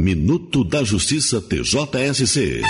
Minuto da Justiça TJSC.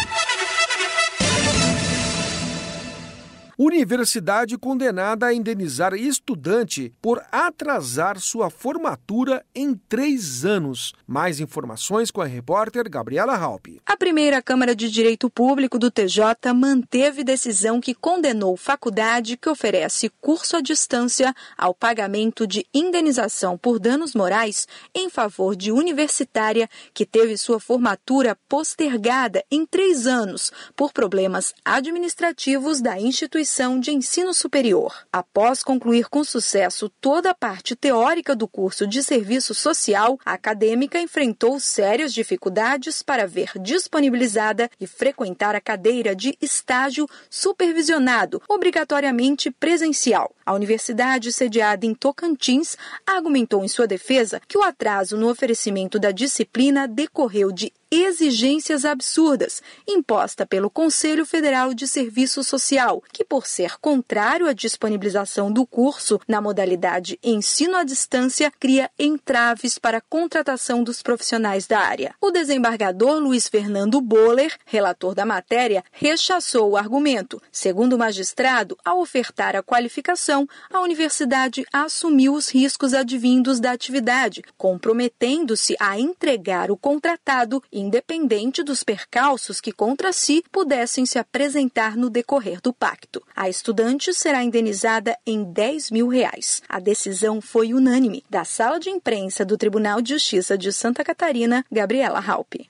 Universidade condenada a indenizar estudante por atrasar sua formatura em três anos. Mais informações com a repórter Gabriela Halpe. A primeira Câmara de Direito Público do TJ manteve decisão que condenou faculdade que oferece curso à distância ao pagamento de indenização por danos morais em favor de universitária que teve sua formatura postergada em três anos por problemas administrativos da instituição instituição de ensino superior. Após concluir com sucesso toda a parte teórica do curso de serviço social, a acadêmica enfrentou sérias dificuldades para ver disponibilizada e frequentar a cadeira de estágio supervisionado, obrigatoriamente presencial. A universidade, sediada em Tocantins, argumentou em sua defesa que o atraso no oferecimento da disciplina decorreu de exigências absurdas imposta pelo Conselho Federal de Serviço Social, que, por ser contrário à disponibilização do curso na modalidade ensino à distância, cria entraves para a contratação dos profissionais da área. O desembargador Luiz Fernando Boller, relator da matéria, rechaçou o argumento. Segundo o magistrado, ao ofertar a qualificação, então, a universidade assumiu os riscos advindos da atividade, comprometendo-se a entregar o contratado, independente dos percalços que contra si pudessem se apresentar no decorrer do pacto. A estudante será indenizada em 10 mil reais. A decisão foi unânime. Da sala de imprensa do Tribunal de Justiça de Santa Catarina, Gabriela Halpe.